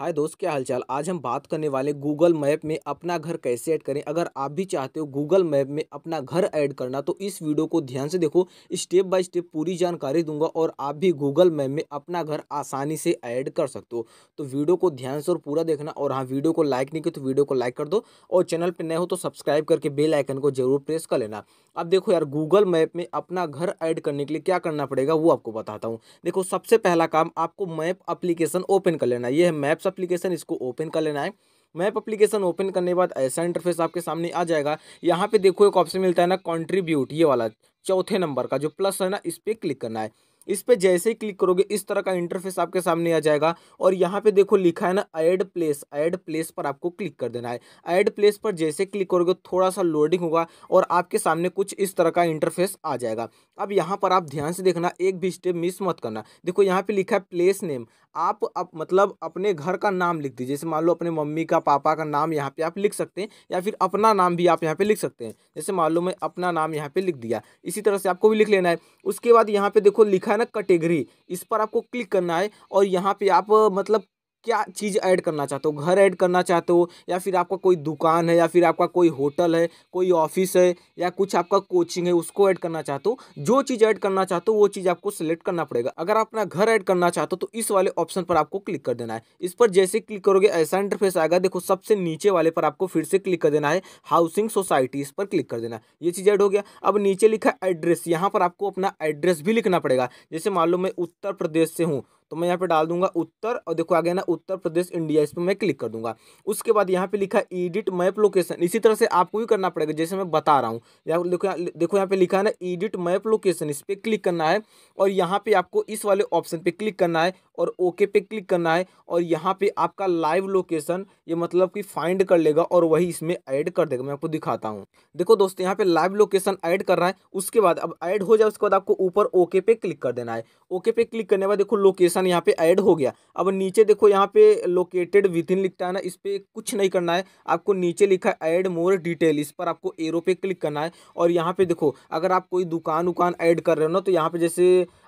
हाय दोस्त क्या हालचाल आज हम बात करने वाले गूगल मैप में अपना घर कैसे ऐड करें अगर आप भी चाहते हो गूगल मैप में अपना घर ऐड करना तो इस वीडियो को ध्यान से देखो स्टेप बाय स्टेप पूरी जानकारी दूंगा और आप भी गूगल मैप में अपना घर आसानी से ऐड कर सकते हो तो वीडियो को ध्यान से और पूरा देखना और हाँ वीडियो को लाइक नहीं किया तो वीडियो को लाइक कर दो और चैनल पर नए हो तो सब्सक्राइब करके बेल आइकन को जरूर प्रेस कर लेना अब देखो यार गूगल मैप में अपना घर ऐड करने के लिए क्या करना पड़ेगा वो आपको बताता हूँ देखो सबसे पहला काम आपको मैप अप्लीकेशन ओपन कर लेना ये है मैप मैप्स अप्लीकेशन इसको ओपन कर लेना है मैप अप्लीकेशन ओपन करने के बाद ऐसा इंटरफेस आपके सामने आ जाएगा यहाँ पे देखो एक ऑप्शन मिलता है ना कॉन्ट्रीब्यूट ये वाला चौथे नंबर का जो प्लस है ना इस पर क्लिक करना है इस पर जैसे ही क्लिक करोगे इस तरह का इंटरफेस आपके सामने आ जाएगा और यहाँ पे देखो लिखा है ना ऐड प्लेस ऐड प्लेस पर आपको क्लिक कर देना है ऐड प्लेस पर जैसे क्लिक करोगे थोड़ा सा लोडिंग होगा और आपके सामने कुछ इस तरह का इंटरफेस आ जाएगा अब यहाँ पर आप ध्यान से देखना एक भी स्टेप मिस मत करना देखो यहाँ पे लिखा है प्लेस नेम आप अप, मतलब अपने घर का नाम लिख दीजिए जैसे मान लो अपने मम्मी का पापा का नाम यहाँ पे आप लिख सकते हैं या फिर अपना नाम भी आप यहाँ पे लिख सकते हैं जैसे मान लो मैं अपना नाम यहाँ पे लिख दिया इसी तरह से आपको भी लिख लेना है उसके बाद यहाँ पे देखो लिखा है ना कैटेगरी इस पर आपको क्लिक करना है और यहाँ पे आप मतलब क्या चीज़ ऐड करना चाहते हो घर ऐड करना चाहते हो या फिर आपका कोई दुकान है या फिर आपका कोई होटल है कोई ऑफिस है या कुछ आपका कोचिंग है उसको ऐड करना चाहते हो जो चीज़ ऐड करना चाहते हो वो चीज़ आपको सेलेक्ट करना पड़ेगा अगर आप अपना घर ऐड करना चाहते हो तो इस वाले ऑप्शन पर आपको क्लिक कर देना है इस पर जैसे क्लिक करोगे ऐसा इंटरफेस आएगा देखो सबसे नीचे वाले पर आपको फिर से क्लिक कर देना है हाउसिंग सोसाइटी इस पर क्लिक कर देना है ये चीज़ ऐड हो गया अब नीचे लिखा एड्रेस यहाँ पर आपको अपना एड्रेस भी लिखना पड़ेगा जैसे मान लो मैं उत्तर प्रदेश से हूँ तो मैं यहाँ पे डाल दूंगा उत्तर और देखो आगे ना उत्तर प्रदेश इंडिया इस पर मैं क्लिक कर दूंगा उसके बाद यहाँ पे लिखा एडिट मैप लोकेशन इसी तरह से आपको भी करना पड़ेगा जैसे मैं बता रहा हूँ यहाँ देखो देखो यहाँ पे लिखा है ना एडिट मैप लोकेशन इस पर क्लिक करना है और यहाँ पे आपको इस वाले ऑप्शन पे क्लिक करना है और ओके पे क्लिक करना है और यहाँ पे आपका लाइव लोकेशन ये मतलब कि फाइंड कर लेगा और वही इसमें ऐड कर देगा मैं आपको दिखाता हूँ देखो दोस्तों यहाँ पे लाइव लोकेशन ऐड करना है उसके बाद अब ऐड हो जाए उसके बाद आपको ऊपर ओके पे क्लिक कर देना है ओके पे क्लिक करने के बाद देखो लोकेशन यहाँ पे ऐड हो गया अब नीचे देखो यहाँ पे लोकेटेड विद इन लिखता है ना इस पर कुछ नहीं करना है आपको नीचे लिखा है ऐड मोर डिटेल इस पर आपको एरो पे क्लिक करना है और यहाँ पे देखो अगर आप कोई दुकान उकान ऐड कर रहे हो ना तो यहाँ पे जैसे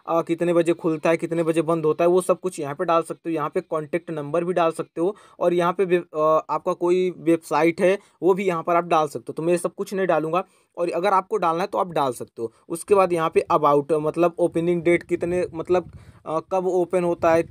आ, कितने बजे खुलता है कितने बजे बंद होता है वो सब कुछ यहाँ पे डाल सकते हो यहाँ पे कॉन्टैक्ट नंबर भी डाल सकते हो और यहाँ पे आ, आपका कोई वेबसाइट है वो भी यहाँ पर आप डाल सकते हो तो मैं सब कुछ नहीं डालूंगा और अगर आपको डालना है तो आप डाल सकते हो उसके बाद यहाँ पे अबाउट मतलब ओपनिंग डेट कितने मतलब आ, कब ओपन होता है आ,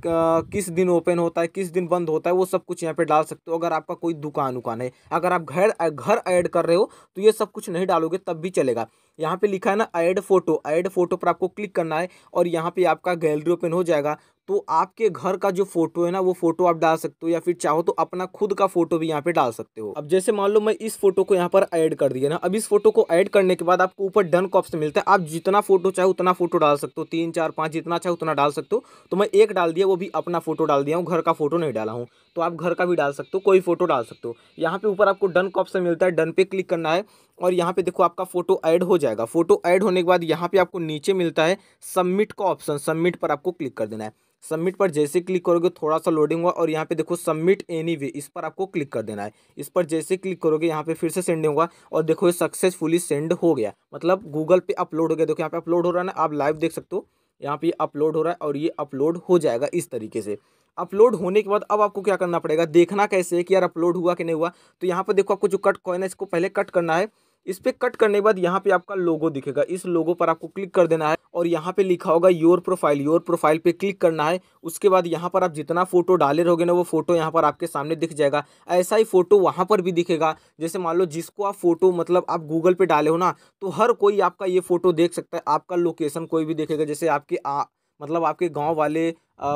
किस दिन ओपन होता है किस दिन बंद होता है वो सब कुछ यहाँ पे डाल सकते हो अगर आपका कोई दुकान उकान है अगर आप घर घर ऐड कर रहे हो तो ये सब कुछ नहीं डालोगे तब भी चलेगा यहाँ पे लिखा है ना ऐड फोटो ऐड फोटो पर आपको क्लिक करना है और यहाँ पे आपका गैलरी ओपन हो जाएगा तो आपके घर का जो फोटो है ना वो फोटो आप डाल सकते हो या फिर चाहो तो अपना खुद का फोटो भी यहाँ पे डाल सकते हो अब जैसे मान लो मैं इस फोटो को यहाँ पर ऐड कर दिया ना अब इस फोटो को ऐड करने के बाद आपको ऊपर डन कॉप्स मिलता है आप जितना फोटो चाहे उतना फोटो डाल सकते हो तीन चार पाँच जितना चाहे उतना डाल सकते हो तो मैं एक डाल दिया वो भी अपना फोटो डाल दिया हूँ घर का फोटो नहीं डाला हूँ तो आप घर का भी डाल सकते हो कोई फोटो डाल सकते हो यहाँ पे ऊपर आपको डन कॉप्स मिलता है डन पे क्लिक करना है और यहाँ पे देखो आपका फोटो ऐड हो जाएगा फोटो ऐड होने के बाद यहाँ पे आपको नीचे मिलता है सबमिट का ऑप्शन सबमिट पर आपको क्लिक कर देना है सबमिट पर जैसे क्लिक करोगे थोड़ा सा लोडिंग हुआ और यहाँ पे देखो सबमिट एनी वे इस पर आपको क्लिक कर देना है इस पर जैसे क्लिक करोगे यहाँ पे फिर से सेंड होगा और देखो ये सक्सेसफुली सेंड हो गया मतलब गूगल पे अपलोड हो गया देखो यहाँ पे अपलोड हो रहा है ना आप लाइव देख सकते हो यहाँ पे अपलोड हो रहा है और ये अपलोड हो जाएगा इस तरीके से अपलोड होने के बाद अब आपको क्या करना पड़ेगा देखना कैसे है कि यार अपलोड हुआ कि नहीं हुआ तो यहाँ पर देखो आपको जो कट कॉइन है इसको पहले कट करना है इस पर कट करने के बाद यहाँ पे आपका लोगो दिखेगा इस लोगो पर आपको क्लिक कर देना है और यहाँ पे लिखा होगा योर प्रोफाइल योर प्रोफाइल पे क्लिक करना है उसके बाद यहाँ पर आप जितना फोटो डाले रहोगे ना वो फोटो यहाँ पर आपके सामने दिख जाएगा ऐसा ही फोटो वहाँ पर भी दिखेगा जैसे मान लो जिसको आप फोटो मतलब आप गूगल पे डाले हो ना तो हर कोई आपका ये फोटो देख सकता है आपका लोकेशन कोई भी देखेगा जैसे आपकी मतलब आपके गांव वाले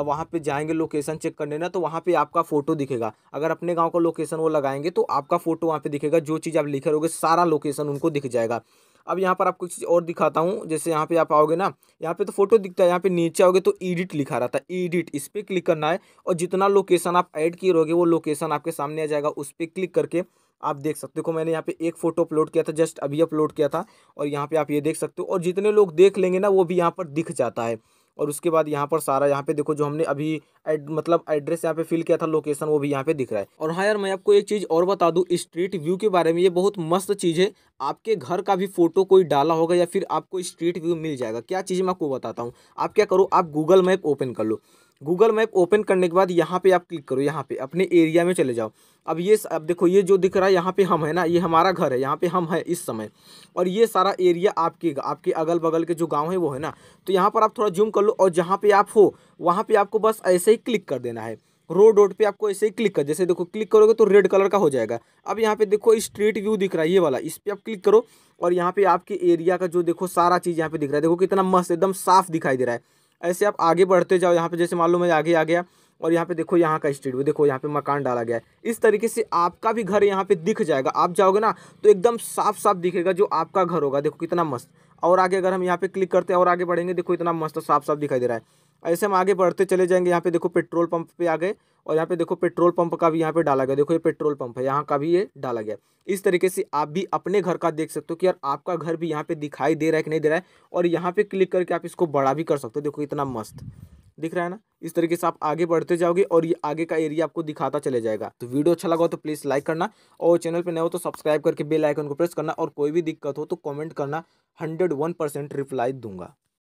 वहाँ पे जाएंगे लोकेशन चेक करने ना तो वहाँ पे आपका फ़ोटो दिखेगा अगर अपने गांव का लोकेशन वो लगाएंगे तो आपका फ़ोटो वहाँ पे दिखेगा जो चीज़ आप लिखे रहोगे सारा लोकेशन उनको दिख जाएगा अब यहाँ पर आपको चीज़ और दिखाता हूँ जैसे यहाँ पे आप आओगे ना यहाँ पे तो फोटो दिखता है यहाँ पे नीचे आओगे तो ईडिट लिखा रहा था एडिट इस पर क्लिक करना है और जितना लोकेशन आप ऐड किए रहोगे वो लोकेशन आपके सामने आ जाएगा उस पर क्लिक करके आप देख सकते हो मैंने यहाँ पे एक फ़ोटो अपलोड किया था जस्ट अभी अपलोड किया था और यहाँ पे आप ये देख सकते हो और जितने लोग देख लेंगे ना वो भी यहाँ पर दिख जाता है और उसके बाद यहाँ पर सारा यहाँ पे देखो जो हमने अभी एड, मतलब एड्रेस यहाँ पे फिल किया था लोकेशन वो भी यहाँ पे दिख रहा है और हाँ यार मैं आपको एक चीज़ और बता दूँ स्ट्रीट व्यू के बारे में ये बहुत मस्त चीज़ है आपके घर का भी फोटो कोई डाला होगा या फिर आपको स्ट्रीट व्यू मिल जाएगा क्या चीज़ मैं आपको बताता हूँ आप क्या करो आप गूगल मैप ओपन कर लो गूगल मैप ओपन करने के बाद यहाँ पे आप क्लिक करो यहाँ पे अपने एरिया में चले जाओ अब ये अब देखो ये जो दिख रहा है यहाँ पे हम है ना ये हमारा घर है यहाँ पे हम है इस समय और ये सारा एरिया आपके आपके अगल बगल के जो गांव है वो है ना तो यहाँ पर आप थोड़ा जूम कर लो और जहाँ पे आप हो वहाँ पर आपको बस ऐसे ही क्लिक कर देना है रोड रोड पे आपको ऐसे ही क्लिक कर जैसे देखो क्लिक करोगे तो रेड कलर का हो जाएगा अब यहाँ पे देखो स्ट्रीट व्यू दिख रहा है ये वाला इस पर आप क्लिक करो और यहाँ पे आपके एरिया का जो देखो सारा चीज़ यहाँ पे दिख रहा है देखो कितना मस्त एकदम साफ दिखाई दे रहा है ऐसे आप आगे बढ़ते जाओ यहाँ पे जैसे मान लो मैं आगे आ गया और यहाँ पे देखो यहाँ का स्टूडियो देखो यहाँ पे मकान डाला गया है इस तरीके से आपका भी घर यहाँ पे दिख जाएगा आप जाओगे ना तो एकदम साफ साफ दिखेगा जो आपका घर होगा देखो कितना मस्त और आगे अगर हम यहाँ पे क्लिक करते हैं और आगे बढ़ेंगे देखो इतना मस्त साफ साफ दिखाई दे रहा है ऐसे हम आगे बढ़ते चले जाएंगे यहाँ पे देखो पेट्रोल पंप पे आ गए और यहाँ पे देखो पेट्रोल पंप का भी यहाँ पे डाला गया देखो ये पेट्रोल पंप है यहाँ का भी ये डाला गया इस तरीके से आप भी अपने घर का देख सकते हो कि यार आपका घर भी यहाँ पे दिखाई दे रहा है कि नहीं दे रहा है और यहाँ पे क्लिक करके आप इसको बड़ा भी कर सकते हो देखो इतना मस्त दिख रहा है ना इस तरीके से आप आगे बढ़ते जाओगे और ये आगे का एरिया आपको दिखाता चले जाएगा तो वीडियो अच्छा लगा हो तो प्लीज़ लाइक करना और चैनल पर नए हो तो सब्सक्राइब करके बेल आइकन को प्रेस करना और कोई भी दिक्कत हो तो कमेंट करना हंड्रेड वन परसेंट रिप्लाई दूंगा